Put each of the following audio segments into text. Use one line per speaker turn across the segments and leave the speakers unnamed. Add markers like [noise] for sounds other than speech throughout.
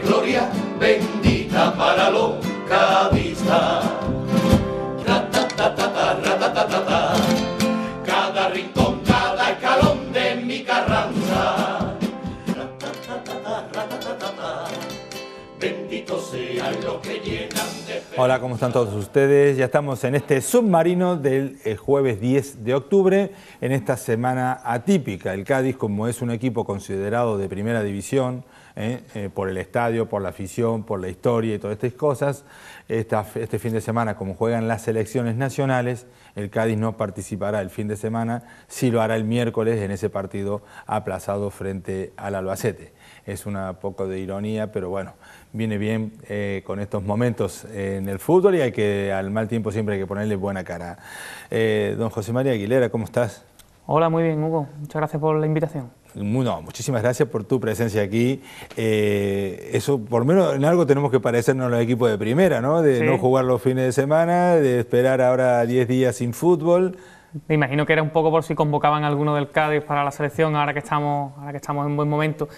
gloria bendita para los Cada rincón, cada escalón de mi carranza. Bendito sea lo que llenan de Hola, ¿cómo están todos ustedes? Ya estamos en este submarino del jueves 10 de octubre, en esta semana atípica. El Cádiz, como es un equipo considerado de primera división, ¿eh? Eh, por el estadio, por la afición, por la historia y todas estas cosas. este fin de semana, como juegan las selecciones nacionales, el Cádiz no participará el fin de semana, sí lo hará el miércoles en ese partido aplazado frente al Albacete. Es una poco de ironía, pero bueno, viene bien eh, con estos momentos en el fútbol y hay que al mal tiempo siempre hay que ponerle buena cara. don José María Aguilera, ¿cómo estás? Hola, muy bien, Hugo.
Muchas gracias por la invitación
muchísimas gracias por tu presencia aquí. Eh, eso, por menos en algo tenemos que parecernos los equipos de primera, ¿no? De no jugar los fines de semana, de esperar ahora 10 días sin fútbol.
Me imagino que era un poco por si convocaban a alguno del Cádiz para la selección, ahora que estamos, ahora que estamos en buen momento.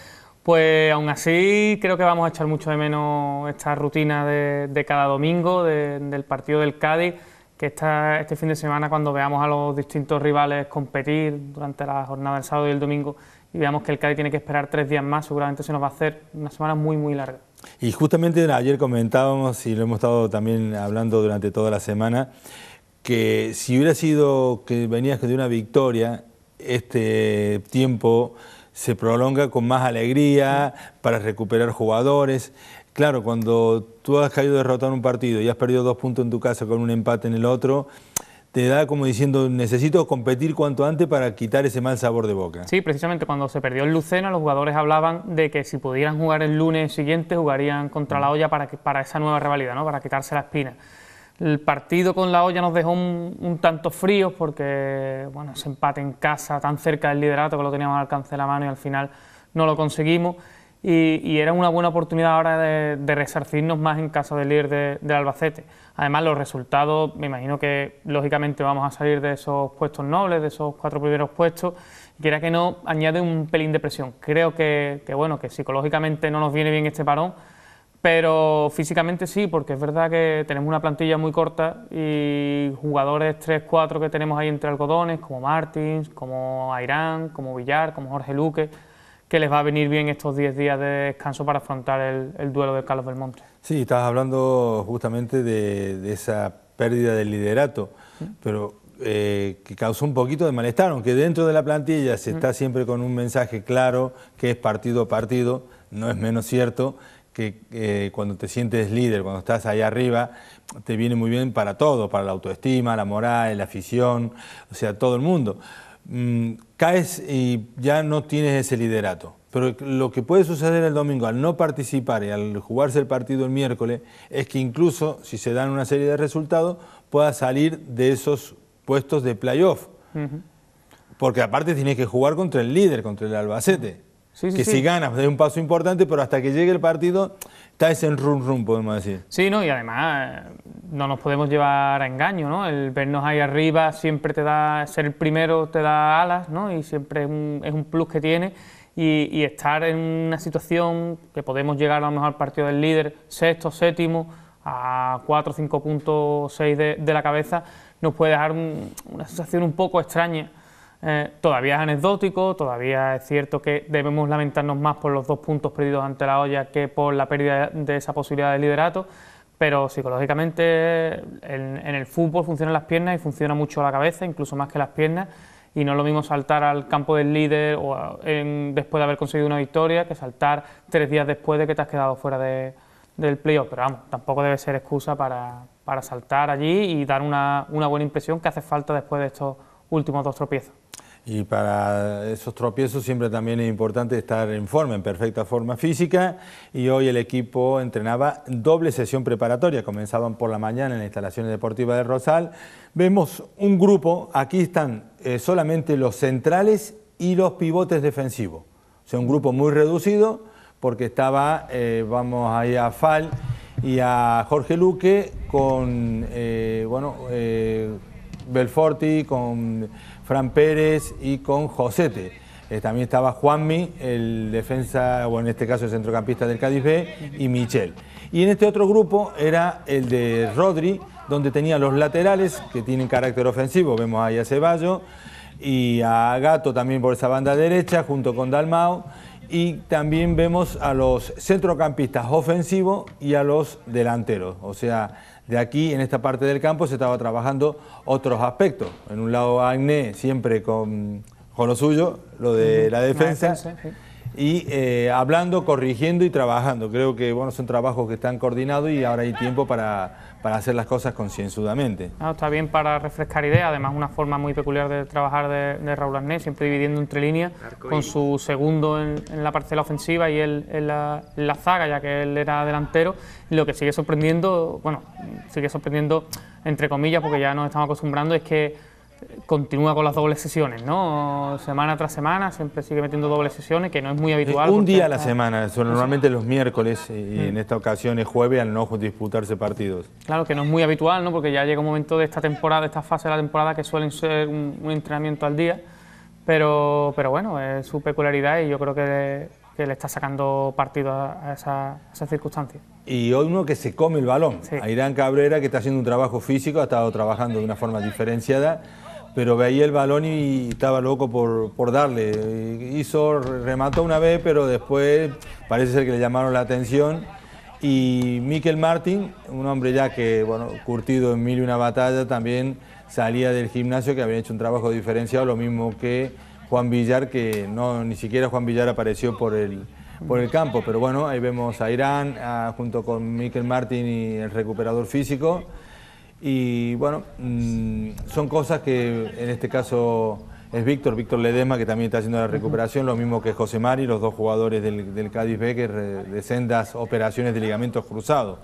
Pues aún así creo que vamos a echar mucho de menos esta rutina de, cada domingo, del partido del Cádiz que está este fin de semana, cuando veamos a los distintos rivales competir durante la jornada del sábado y el domingo, y veamos que el Cádiz tiene que esperar tres días más, seguramente se nos va a hacer una semana muy, muy larga.
Y justamente ayer comentábamos, y lo hemos estado también hablando durante toda la semana, que si hubiera sido que venías de una victoria, este tiempo se prolonga con más alegría para recuperar jugadores. Claro, cuando tú has caído derrotado en un partido y has perdido dos puntos en tu casa con un empate en el otro, te da como diciendo, necesito competir cuanto antes para quitar ese mal sabor de boca.
Sí, precisamente cuando se perdió el Lucena, los jugadores hablaban de que si pudieran jugar el lunes siguiente, jugarían contra la mm. olla para, que, para esa nueva rivalidad, ¿no? para quitarse la espina. El partido con la olla nos dejó un, tanto fríos porque, bueno, ese empate en casa, tan cerca del liderato que lo teníamos al alcance de la mano y al final no lo conseguimos y, era una buena oportunidad ahora de, resarcirnos más en caso del líder de, del Albacete. Además, los resultados, me imagino que lógicamente vamos a salir de esos puestos nobles, de esos cuatro primeros puestos, quiera que no, añade un pelín de presión. Creo que, bueno, que psicológicamente no nos viene bien este parón, pero físicamente sí, porque es verdad que tenemos una plantilla muy corta y jugadores 3-4 que tenemos ahí entre algodones, como Martins, como Ayrán, como Villar, como Jorge Luque que les va a venir bien estos 10 días de descanso para afrontar el, duelo de Carlos Belmonte.
Sí, estabas hablando justamente de, esa pérdida del liderato, ¿Mm? pero eh, que causó un poquito de malestar, aunque dentro de la plantilla se ¿Mm? está siempre con un mensaje claro que es partido a partido, no es menos cierto que eh, cuando te sientes líder, cuando estás ahí arriba, te viene muy bien para todo, para la autoestima, la moral, la afición, o sea, todo el mundo. Mm, caes y ya no tienes ese liderato. Pero lo que puede suceder el domingo al no participar y al jugarse el partido el miércoles es que incluso si se dan una serie de resultados pueda salir de esos puestos de playoff. Porque aparte tienes que jugar contra el líder, contra el Albacete
que si ganas
pues, es un paso importante, pero hasta que llegue el partido está ese run run podemos decir.
Sí, no, y además no nos podemos llevar a engaño, ¿no? El vernos ahí arriba siempre te da, ser el primero te da alas, ¿no? Y siempre es un, plus que tiene. Y, estar en una situación que podemos llegar a lo mejor al partido del líder, sexto, séptimo, a 4, 5 puntos, de, la cabeza, nos puede dejar una sensación un poco extraña. Eh, todavía es anecdótico, todavía es cierto que debemos lamentarnos más por los dos puntos perdidos ante la olla que por la pérdida de esa posibilidad de liderato, pero psicológicamente eh, en, el fútbol funcionan las piernas y funciona mucho la cabeza, incluso más que las piernas, y no es lo mismo saltar al campo del líder o en, después de haber conseguido una victoria que saltar tres días después de que te has quedado fuera de, del playoff, pero vamos, tampoco debe ser excusa para, para saltar allí y dar una buena impresión que hace falta después de estos últimos dos tropiezos.
Y para esos tropiezos siempre también es importante estar en forma, en perfecta forma física. Y hoy el equipo entrenaba doble sesión preparatoria. Comenzaban por la mañana en las instalaciones deportivas de Rosal. Vemos un grupo, aquí están eh, solamente los centrales y los pivotes defensivos. O sea, un grupo muy reducido porque estaba, eh, vamos ahí a Fal y a Jorge Luque con, eh, bueno, Belforti, con... Fran Pérez y con Josete. Eh, también estaba Juanmi, el defensa, o en este caso el centrocampista del Cádiz B, y Michel. Y en este otro grupo era el de Rodri, donde tenía los laterales que tienen carácter ofensivo, vemos ahí a Ceballo y a Gato también por esa banda derecha, junto con Dalmao. Y también vemos a los centrocampistas ofensivos y a los delanteros. O sea, de aquí, en esta parte del campo, se estaba trabajando otros aspectos. En un lado Agne siempre con, con lo suyo, lo de la defensa, y eh, hablando, corrigiendo y trabajando. Creo que bueno, son trabajos que están coordinados y ahora hay tiempo para, para hacer las cosas concienzudamente.
Ah, está bien para refrescar ideas, además una forma muy peculiar de trabajar de, Raúl Arnés, siempre dividiendo entre líneas, con su segundo en, la parcela ofensiva y él en la, en la, zaga, ya que él era delantero. Lo que sigue sorprendiendo, bueno, sigue sorprendiendo entre comillas, porque ya nos estamos acostumbrando, es que continúa con las dobles sesiones, ¿no? Semana tras semana, siempre sigue metiendo dobles sesiones, que no es muy habitual. Un día a la semana,
son normalmente los miércoles y en mm. esta ocasión es jueves al no disputarse partidos.
Claro, que no es muy habitual, ¿no? Porque ya llega un momento de esta temporada, de esta fase de la temporada que suelen ser un, entrenamiento al día, pero, pero bueno, es su peculiaridad y yo creo que, le está sacando partido a, esa, circunstancia esas circunstancias
y uno que se come el balón. A Irán Cabrera, que está haciendo un trabajo físico, ha estado trabajando de una forma diferenciada pero veía el balón y estaba loco por, por, darle. Hizo, remató una vez, pero después parece ser que le llamaron la atención. Y Miquel Martín, un hombre ya que, bueno, curtido en mil y una batalla, también salía del gimnasio que había hecho un trabajo diferenciado, lo mismo que Juan Villar, que no, ni siquiera Juan Villar apareció por el, por el campo. Pero bueno, ahí vemos a Irán ah, junto con Miquel Martín y el recuperador físico. Y bueno, mm, son cosas que en este caso es Víctor, Víctor Ledema, que también está haciendo la recuperación, lo mismo que José Mari, los dos jugadores del, del Cádiz B, que de sendas operaciones de ligamentos cruzados.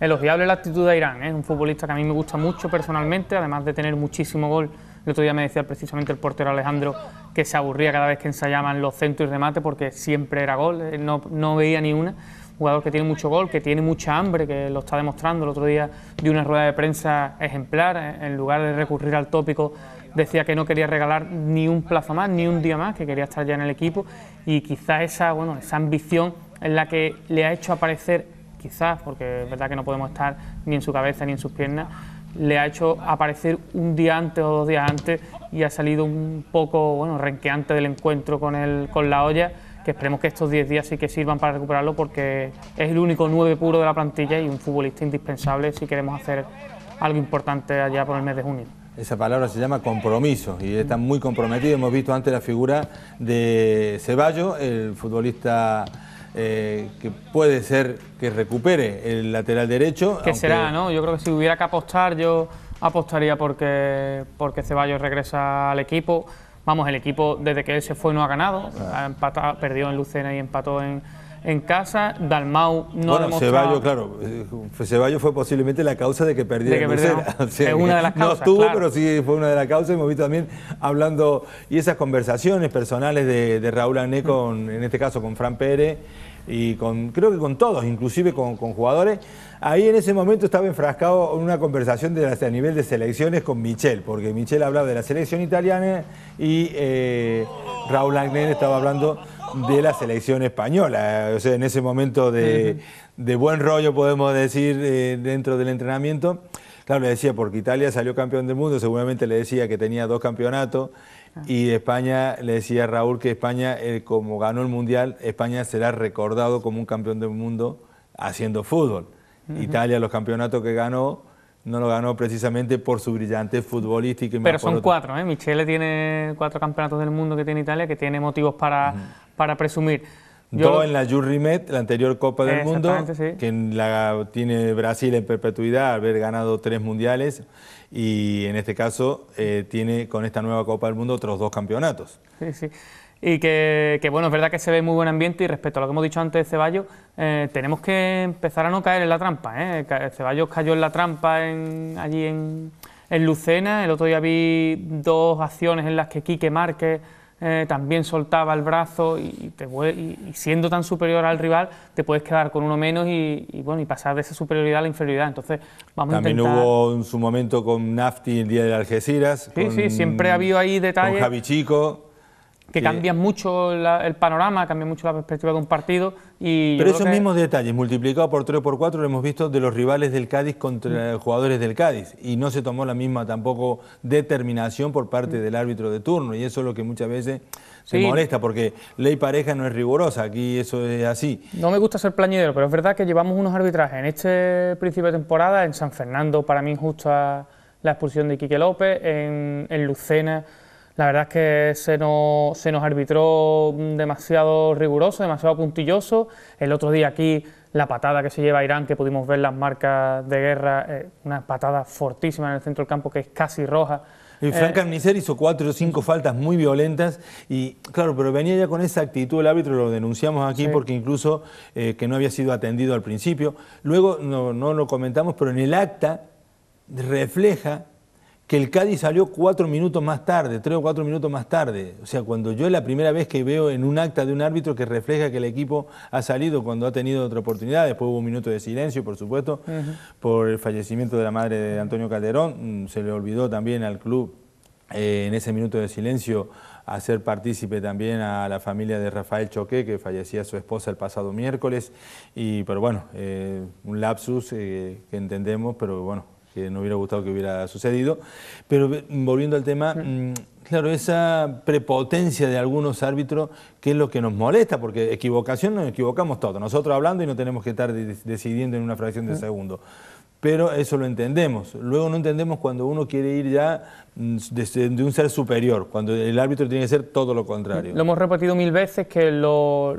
Elogiable la actitud de Irán, es ¿eh? un futbolista que a mí me gusta mucho personalmente, además de tener muchísimo gol. El otro día me decía precisamente el portero Alejandro que se aburría cada vez que ensayaban los centros y remates, porque siempre era gol, no, no veía ni una jugador que tiene mucho gol, que tiene mucha hambre, que lo está demostrando. El otro día ...de una rueda de prensa ejemplar, eh, en lugar de recurrir al tópico, decía que no quería regalar ni un plazo más, ni un día más, que quería estar ya en el equipo y quizás esa, bueno, esa ambición ...en la que le ha hecho aparecer, quizás, porque es verdad que no podemos estar ni en su cabeza ni en sus piernas, le ha hecho aparecer un día antes o dos días antes y ha salido un poco, bueno, renqueante del encuentro con, el, con la olla que esperemos que estos 10 días sí que sirvan para recuperarlo porque es el único 9 puro de la plantilla y un futbolista indispensable si queremos hacer algo importante allá por el mes de junio.
Esa palabra se llama compromiso y está muy comprometido. Hemos visto antes la figura de Ceballo el futbolista eh, que puede ser que recupere el lateral derecho. Que será,
¿no? Yo creo que si hubiera que apostar, yo apostaría porque, porque Ceballo regresa al equipo. Vamos, el equipo desde que él se fue no ha ganado, ah. ha empatado, perdió en Lucena y empató en, en casa. Dalmau no bueno, Ceballos,
claro. Eh, Ceballo fue posiblemente la causa de que perdiera. en Lucena, No estuvo, pero sí fue una de las causas. Hemos visto también hablando y esas conversaciones personales de, de Raúl Ané mm. con, en este caso, con Fran Pérez y creo que con todos, inclusive con, jugadores. Ahí en ese momento estaba enfrascado en una conversación a nivel de selecciones con Michel, porque Michel hablaba de la selección italiana y eh, Raúl Agner estaba hablando de la selección española. O sea, en ese momento de, buen rollo, podemos decir, eh, dentro del entrenamiento. Claro, le decía, porque Italia salió campeón del mundo, seguramente le decía que tenía dos campeonatos, y España, le decía Raúl que España, eh, como ganó el Mundial, España será recordado como un campeón del mundo haciendo fútbol. Italia, los campeonatos que ganó, no lo ganó precisamente por su brillante futbolística. Pero son
cuatro, ¿eh? Michele tiene cuatro campeonatos del mundo que tiene Italia, que tiene motivos para presumir en la
Jurimet, la anterior Copa del Mundo, que la tiene Brasil en perpetuidad, haber ganado tres mundiales, y en este caso eh, tiene con esta nueva Copa del Mundo otros dos campeonatos.
Sí, sí. Y que, bueno, es verdad que se ve muy buen ambiente y respecto a lo que hemos dicho antes de Ceballos, eh, tenemos que empezar a no caer en la trampa. ¿eh? Ceballos cayó en la trampa allí en, en Lucena, el otro día vi dos acciones en las que Quique Márquez eh, también soltaba el brazo y, y, siendo tan superior al rival te puedes quedar con uno menos y, bueno y pasar de esa superioridad a la inferioridad. Entonces vamos también a hubo
en su momento con Nafti el día de Algeciras. Sí, sí, siempre ha habido ahí detalles. Con Javi Chico que, cambia cambian
mucho el panorama, cambia mucho la perspectiva de un partido. Y Pero esos mismos
detalles, multiplicados por 3 o por 4, lo hemos visto de los rivales del Cádiz contra mm. jugadores del Cádiz. Y no se tomó la misma tampoco determinación por parte mm. del árbitro de turno. Y eso es lo que muchas veces se molesta, porque ley pareja no es rigurosa, aquí eso es así.
No me gusta ser plañidero, pero es verdad que llevamos unos arbitrajes en este principio de temporada, en San Fernando, para mí injusta la expulsión de Quique López, en, en Lucena la verdad es que se nos, se nos arbitró demasiado riguroso, demasiado puntilloso. El otro día aquí la patada que se lleva a Irán, que pudimos ver las marcas de guerra, eh, una patada fortísima en el centro del campo que es casi roja. Y eh, Frank
Carnicer hizo cuatro o cinco faltas muy violentas y claro, pero venía ya con esa actitud el árbitro, lo denunciamos aquí porque incluso eh, que no había sido atendido al principio. Luego, no, no lo comentamos, pero en el acta refleja que el Cádiz salió cuatro minutos más tarde, tres o cuatro minutos más tarde. O sea, cuando yo es la primera vez que veo en un acta de un árbitro que refleja que el equipo ha salido cuando ha tenido otra oportunidad, después hubo un minuto de silencio, por supuesto, por el fallecimiento de la madre de Antonio Calderón, mm, se le olvidó también al club eh, en ese minuto de silencio hacer partícipe también a la familia de Rafael Choque que fallecía su esposa el pasado miércoles, y pero bueno, eh, un lapsus eh, que entendemos, pero bueno, que no hubiera gustado que hubiera sucedido. Pero volviendo al tema, mm, claro, esa prepotencia de algunos árbitros, que es lo que nos molesta, porque equivocación nos equivocamos todos, nosotros hablando y no tenemos que estar decidiendo en una fracción de segundo pero eso lo entendemos. Luego no entendemos cuando uno quiere ir ya desde mm, un ser superior, cuando el árbitro tiene que ser todo lo contrario.
Lo hemos repetido mil veces que los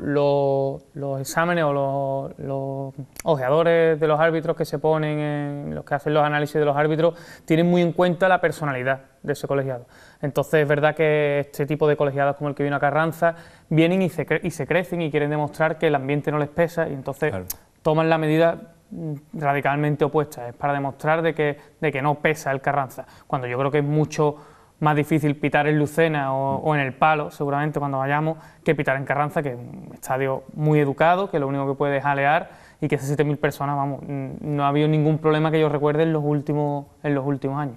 exámenes o los, los, ojeadores de los árbitros que se ponen, en los que hacen los análisis de los árbitros, tienen muy en cuenta la personalidad de ese colegiado. Entonces es verdad que este tipo de colegiados como el que vino a Carranza vienen y se, y se crecen y quieren demostrar que el ambiente no les pesa y entonces toman la medida Mm, radicalmente opuesta Es para demostrar de que, de que no pesa el Carranza. Cuando yo creo que es mucho más difícil pitar en Lucena o, en el Palo, seguramente cuando vayamos, que pitar en Carranza, que es un estadio muy educado, que lo único que puede jalear alear y que esas 7.000 personas, vamos, mm, no ha habido ningún problema que yo recuerde en los últimos, en los últimos años.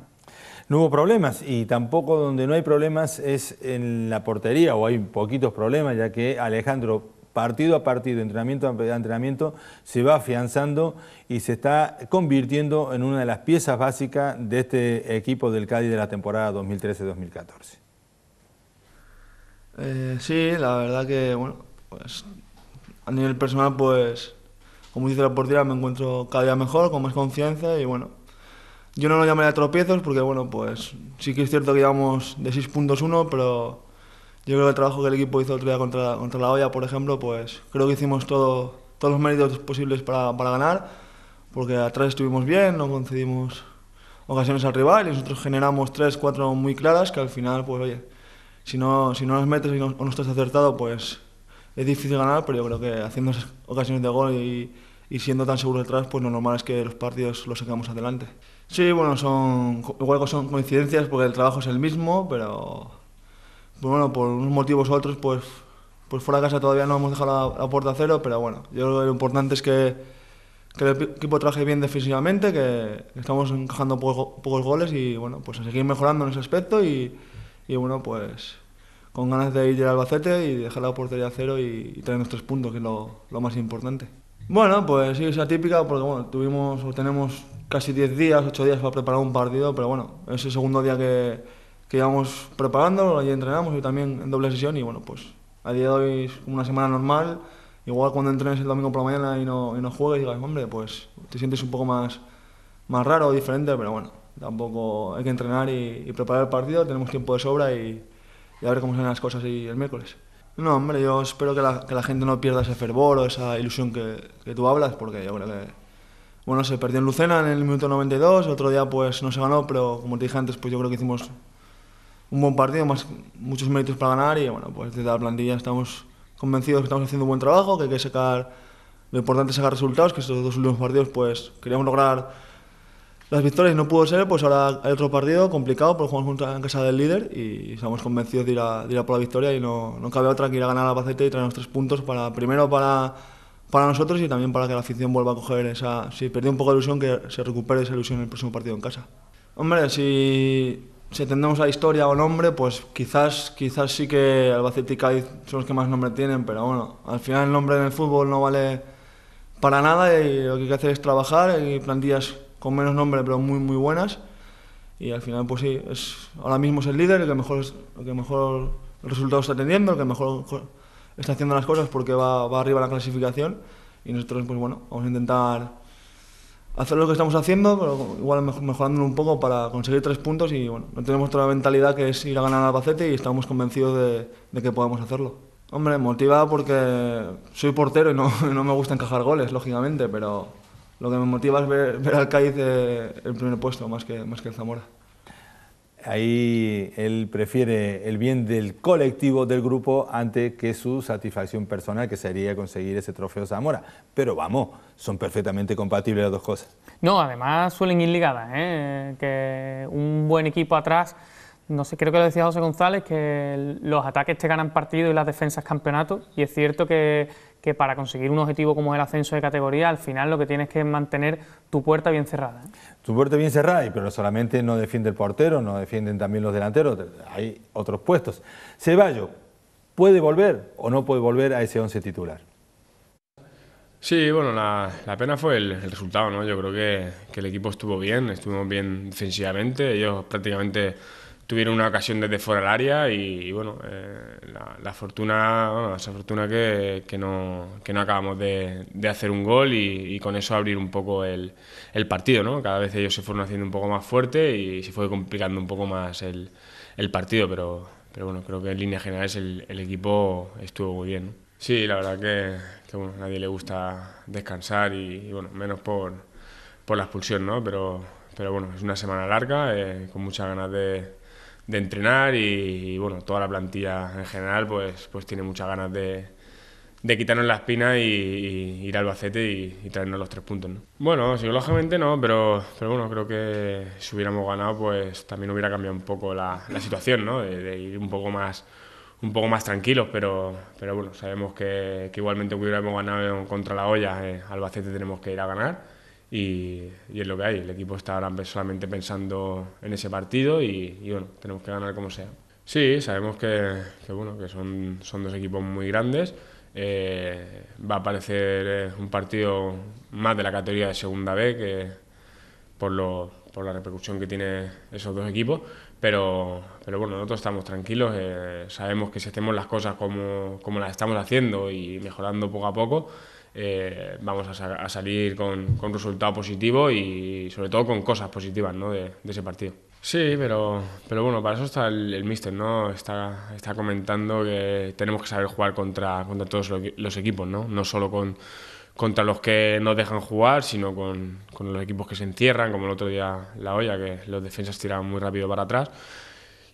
No hubo problemas y tampoco donde no hay problemas es en la portería o hay poquitos problemas, ya que Alejandro partido a partido, entrenamiento a entrenamiento, se va afianzando y se está convirtiendo en una de las piezas básicas de este equipo del Cádiz de la temporada 2013-2014.
Eh, sí, la verdad que, bueno, pues a nivel personal, pues, como dice la portera, me encuentro cada día mejor, con más confianza y, bueno, yo no lo llamaría tropiezos porque, bueno, pues sí que es cierto que llevamos de 6.1, pero yo creo que el trabajo que el equipo hizo el otro día contra, contra la olla, por ejemplo, pues creo que hicimos todo, todos los méritos posibles para, para ganar, porque atrás estuvimos bien, no concedimos ocasiones al rival y nosotros generamos tres, cuatro muy claras que al final, pues oye, si no, si no las metes y no, o no estás acertado, pues es difícil ganar, pero yo creo que haciendo ocasiones de gol y, y siendo tan seguros detrás, pues lo normal es que los partidos los sacamos adelante. Sí, bueno, son, igual son coincidencias porque el trabajo es el mismo, pero bueno, por unos motivos u otros, pues, pues fuera de casa todavía no hemos dejado la, puerta a cero, pero bueno, yo lo importante es que, que el equipo trabaje bien defensivamente, que, estamos encajando pocos pocos goles y bueno, pues a seguir mejorando en ese aspecto y, y bueno, pues con ganas de ir al Albacete y dejar la portería a cero y, tener nuestros tres puntos, que es lo, lo, más importante. Bueno, pues sí, es atípica porque bueno, tuvimos tenemos casi 10 días, 8 días para preparar un partido, pero bueno, es el segundo día que que íbamos preparando, allí entrenamos y también en doble sesión y bueno, pues a día de hoy es una semana normal. Igual cuando entrenes el domingo por la mañana y no, y no juegues, digas, hombre, pues te sientes un poco más, más raro, diferente, pero bueno, tampoco hay que entrenar y, preparar el partido, tenemos tiempo de sobra y, y a ver cómo salen las cosas y el miércoles. No, hombre, yo espero que la, que la gente no pierda ese fervor o esa ilusión que, que tú hablas, porque yo creo que, bueno, se perdió en Lucena en el minuto 92, otro día pues no se ganó, pero como te dije antes, pues yo creo que hicimos un buen partido, muchos méritos para ganar y bueno, pues desde la plantilla estamos convencidos que estamos haciendo un buen trabajo, que hay que sacar, lo importante es sacar resultados, que estos dos últimos partidos pues queríamos lograr las victorias, y no pudo ser, pues ahora hay otro partido complicado, pero pues jugamos en casa del líder y estamos convencidos de ir a, ir a por la victoria y no, no, cabe otra que ir a ganar a paceta y traernos tres puntos para primero para para nosotros y también para que la afición vuelva a coger esa, si perdió un poco de ilusión, que se recupere esa ilusión en el próximo partido en casa. Hombre, si si atendemos a historia o nombre, pues quizás, quizás sí que Albacete y Cádiz son los que más nombre tienen, pero bueno, al final el nombre en el fútbol no vale para nada y lo que hay que hacer es trabajar y plantillas con menos nombre pero muy muy buenas y al final pues sí, es, ahora mismo es el líder, el que mejor, el que mejor resultado está teniendo, el que mejor está haciendo las cosas porque va, va arriba la clasificación y nosotros pues bueno, vamos a intentar hacer lo que estamos haciendo, pero igual mejorándolo un poco para conseguir tres puntos y bueno, no tenemos toda la mentalidad que es ir a ganar al Bacete y estamos convencidos de, que podemos hacerlo. Hombre, motiva porque soy portero y [laughs] no, me gusta encajar goles, lógicamente, pero lo que me motiva es ver, ver al Cádiz eh, el primer puesto, más que, más que el Zamora.
Ahí él prefiere el bien del colectivo, del grupo, antes que su satisfacción personal, que sería conseguir ese trofeo Zamora. Pero vamos, son perfectamente compatibles las dos cosas.
No, además suelen ir ligadas, ¿eh? que un buen equipo atrás, no sé, creo que lo decía José González, que los ataques te ganan partido y las defensas campeonato, y es cierto que, para conseguir un objetivo como es el ascenso de categoría, al final lo que tienes que es mantener tu puerta bien cerrada. ¿eh?
su puerta bien cerrada, pero solamente no defiende el portero, no defienden también los delanteros, hay otros puestos. Ceballos, ¿puede volver o no puede volver a ese once titular?
Sí, bueno, la, pena fue el, resultado, ¿no? Yo creo que, que el equipo estuvo bien, estuvimos bien defensivamente, ellos prácticamente tuvieron una ocasión desde fuera del área y, bueno, eh, la, fortuna, esa fortuna que, no, que no acabamos de, hacer un gol y, con eso abrir un poco el, partido, ¿no? Cada vez ellos se fueron haciendo un poco más fuerte y se fue complicando un poco más el, partido, pero, pero bueno, creo que en líneas generales el, equipo estuvo muy bien. Sí, la verdad que, nadie le gusta descansar y, bueno, menos por, por, la expulsión, ¿no? Pero, pero bueno, es una semana larga, eh, con muchas ganas de de entrenar y, bueno, toda la plantilla en general pues, pues tiene muchas ganas de, quitarnos la espina y, ir al Albacete y, traernos los tres puntos. Bueno, psicológicamente no, pero, pero creo que si hubiéramos ganado pues también hubiera cambiado un poco la, la situación, ¿no? De, ir un poco más un poco más tranquilos, pero, bueno, sabemos que, que igualmente hubiéramos ganado contra la olla, eh, Albacete tenemos que ir a ganar y, es lo que hay. El equipo está ahora solamente pensando en ese partido y, bueno, tenemos que ganar como sea. Sí, sabemos que, que bueno, que son, son dos equipos muy grandes. Eh, va a parecer eh, un partido más de la categoría de segunda B que por, lo, por la repercusión que tiene esos dos equipos. Pero, pero bueno, nosotros estamos tranquilos, eh, sabemos que si hacemos las cosas como, como las estamos haciendo y mejorando poco a poco, eh, vamos a, salir con, con, resultado positivo y sobre todo con cosas positivas ¿no? de, ese partido. Sí, pero, pero bueno, para eso está el, el míster, ¿no? Está, está comentando que tenemos que saber jugar contra, contra todos los equipos, ¿no? No solo con, contra los que nos dejan jugar, sino con, con, los equipos que se encierran, como el otro día la olla, que los defensas tiraban muy rápido para atrás.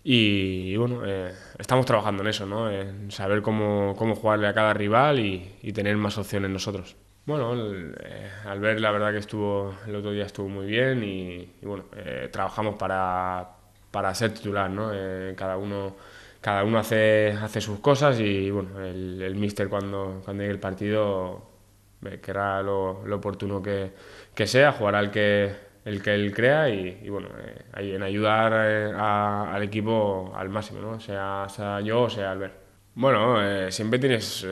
Y bueno, eh, estamos trabajando en eso, ¿no? En saber cómo, cómo jugarle a cada rival y, tener más opciones nosotros. Bueno, eh, al ver la verdad que estuvo el otro día estuvo muy bien y, bueno, eh, trabajamos para, para, ser titular, ¿no? cada uno, cada uno hace, hace sus cosas y bueno, el, el míster cuando, cuando llegue el partido querrá lo, lo oportuno que, que sea, jugará el que, el que él crea y, bueno, eh, en ayudar eh, al equipo al máximo, sea, yo o sea Albert. Bueno, eh, siempre tienes...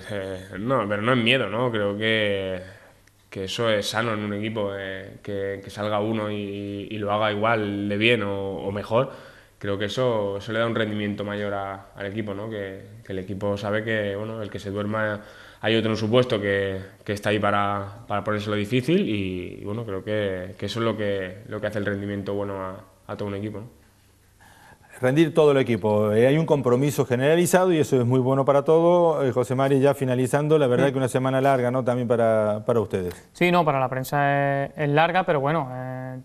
no, pero no es miedo, ¿no? Creo que, que eso es sano en un equipo, que, salga uno y, lo haga igual de bien o, mejor. Creo que eso, eso, le da un rendimiento mayor al equipo, ¿no? Que, el equipo sabe que bueno, el que se duerma hay otro supuesto que, está ahí para, para lo difícil y, bueno, creo que, eso es lo que, lo que hace el rendimiento bueno a, todo un equipo.
rendir todo el equipo. Eh, hay un compromiso generalizado y eso es muy bueno para todo. Eh, José Mari, ya finalizando, la verdad que una semana larga, ¿no? También para, ustedes.
Sí, no, para la prensa es, larga, pero bueno, eh,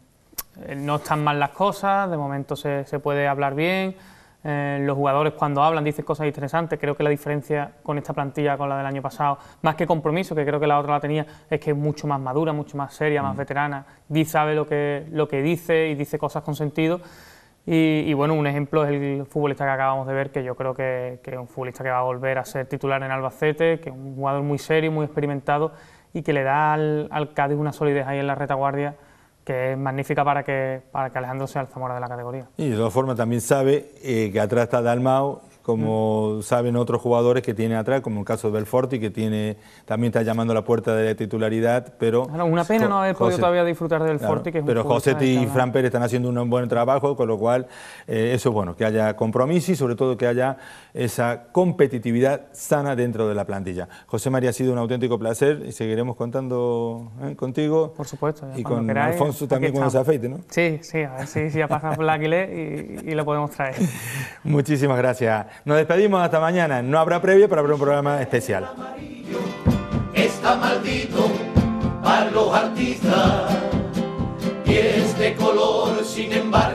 no están mal las cosas, de momento se, se puede hablar bien. Eh, los jugadores cuando hablan dicen cosas interesantes. Creo que la diferencia con esta plantilla, con la del año pasado, más que compromiso, que creo que la otra la tenía, es que es mucho más madura, mucho más seria, más mm. veterana. Di sabe lo que, lo que dice y dice cosas con sentido. Y, bueno, un ejemplo es el futbolista que acabamos de ver, que yo creo que, es un futbolista que va a volver a ser titular en Albacete, que es un jugador muy serio, muy experimentado y que le da al, al Cádiz una solidez ahí en la retaguardia que es magnífica para que, para que Alejandro sea el Zamora de la categoría.
Y de todas formas también sabe eh, que atrás está Dalmao como saben otros jugadores que tiene atrás, como el caso de Belforti, que tiene también está llamando a la puerta de la titularidad, pero... una pena no haber podido todavía disfrutar del Forti. Pero José y Fran Pérez están haciendo un buen trabajo, con lo cual eh, eso es bueno, que haya compromiso y sobre todo que haya esa competitividad sana dentro de la plantilla. José María, ha sido un auténtico placer y seguiremos contando eh, contigo.
Por supuesto. Y con Alfonso también cuando se afeite, ¿no? Sí, sí, a ver si, ya pasa el y lo podemos traer. [laughs]
Muchísimas gracias. Nos despedimos hasta mañana. No habrá previa, para ver un programa especial.
Está maldito para los
artistas y este color, sin embargo.